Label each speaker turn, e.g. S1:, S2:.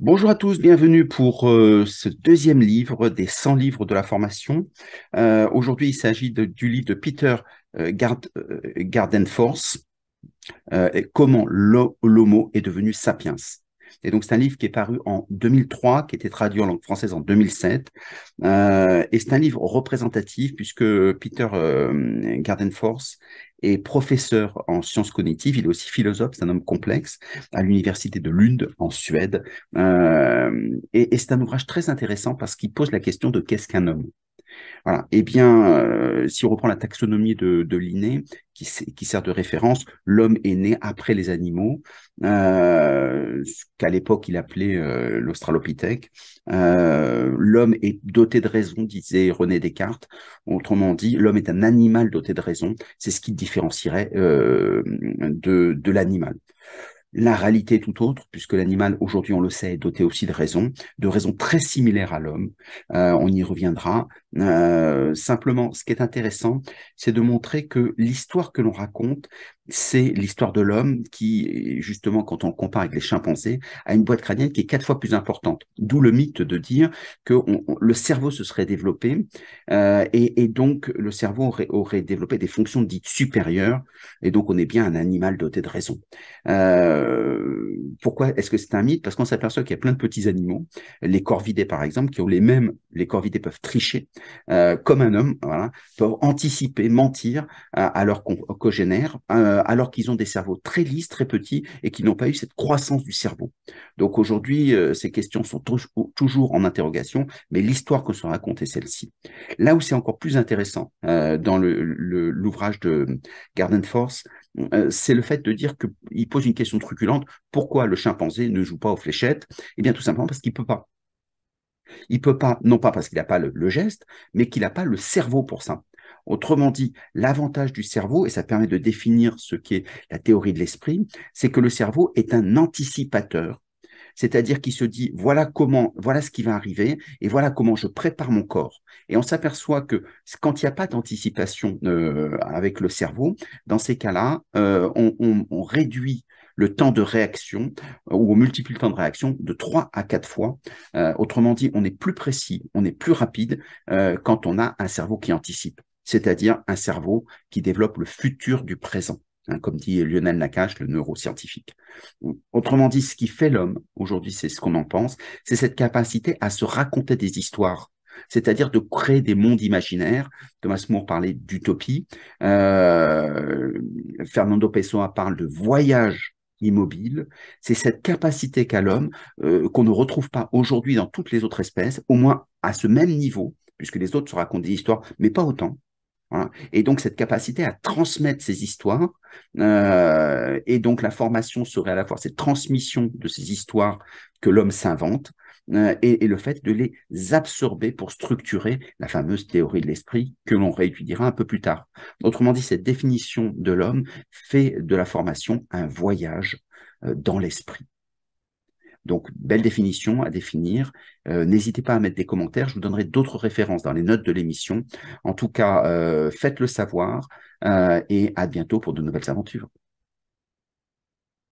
S1: Bonjour à tous, bienvenue pour euh, ce deuxième livre des 100 livres de la formation. Euh, aujourd'hui, il s'agit du livre de Peter euh, euh Gardenforce, Comment l'homo est devenu sapiens. Et donc, c'est un livre qui est paru en 2003, qui était traduit en langue française en 2007. et c'est un livre représentatif puisque Peter Gardenforce et professeur en sciences cognitives. Il est aussi philosophe, c'est un homme complexe, à l'université de Lund en Suède. Euh, et c'est un ouvrage très intéressant parce qu'il pose la question de qu'est-ce qu'un homme voilà. Eh bien, euh, si on reprend la taxonomie de, Linné, qui, sert de référence, l'homme est né après les animaux, euh, ce qu'à l'époque il appelait euh, l'australopithèque. l'homme est doté de raison, disait René Descartes. Autrement dit, l'homme est un animal doté de raison. C'est ce qui différencierait de l'animal. La réalité tout autre, puisque l'animal, aujourd'hui on le sait, est doté aussi de raisons, de raisons très similaires à l'homme. Euh, on y reviendra. Euh, simplement, ce qui est intéressant, c'est de montrer que l'histoire que l'on raconte, c'est l'histoire de l'homme qui, justement, quand on compare avec les chimpanzés, a une boîte crânienne qui est quatre fois plus importante. D'où le mythe de dire que le cerveau se serait développé euh, et, donc le cerveau aurait, développé des fonctions dites supérieures. Et donc on est bien un animal doté de raison. Euh, pourquoi est-ce que c'est un mythe Parce qu'on s'aperçoit qu'il y a plein de petits animaux, les corvidés par exemple, qui ont les mêmes. Les corvidés peuvent tricher euh, comme un homme, voilà, peuvent anticiper, mentir à, leur leurs congénères. Euh, alors qu'ils ont des cerveaux très lisses, très petits, et qui n'ont pas eu cette croissance du cerveau. Donc aujourd'hui, euh, ces questions sont toujours en interrogation, mais l'histoire que se raconte est celle-ci. Là où c'est encore plus intéressant euh, dans l'ouvrage de Garden Force, c'est le fait de dire qu'il pose une question truculente. Pourquoi le chimpanzé ne joue pas aux fléchettes Eh bien tout simplement parce qu'il ne peut pas. Il peut pas, non pas parce qu'il n'a pas le, geste, mais qu'il n'a pas le cerveau pour ça. Autrement dit, l'avantage du cerveau, et ça permet de définir ce qu'est la théorie de l'esprit, c'est que le cerveau est un anticipateur c'est-à-dire qu'il se dit voilà comment, voilà ce qui va arriver et voilà comment je prépare mon corps. Et on s'aperçoit que quand il n'y a pas d'anticipation euh, avec le cerveau, dans ces cas-là, euh, on, réduit le temps de réaction euh, ou on multiplie le temps de réaction de 3 à 4 fois. autrement dit, on est plus précis, on est plus rapide quand on a un cerveau qui anticipe c'est-à-dire un cerveau qui développe le futur du présent, hein, comme dit Lionel Nakache, le neuroscientifique. Autrement dit, ce qui fait l'homme, aujourd'hui c'est ce qu'on en pense, c'est cette capacité à se raconter des histoires, c'est-à-dire de créer des mondes imaginaires. Thomas Moore parlait d'utopie, euh, Fernando Pessoa parle de voyage immobile, c'est cette capacité qu'a l'homme, euh, qu'on ne retrouve pas aujourd'hui dans toutes les autres espèces, au moins à ce même niveau, puisque les autres se racontent des histoires, mais pas autant. Et donc cette capacité à transmettre ces histoires, euh, et donc la formation serait à la fois cette transmission de ces histoires que l'homme s'invente, euh, et, le fait de les absorber pour structurer la fameuse théorie de l'esprit que l'on réétudiera un peu plus tard. Autrement dit, cette définition de l'homme fait de la formation un voyage euh, dans l'esprit. Donc, belle définition à définir. Euh, n'hésitez pas à mettre des commentaires. Je vous donnerai d'autres références dans les notes de l'émission. En tout cas, euh, faites-le savoir euh, et à bientôt pour de nouvelles aventures.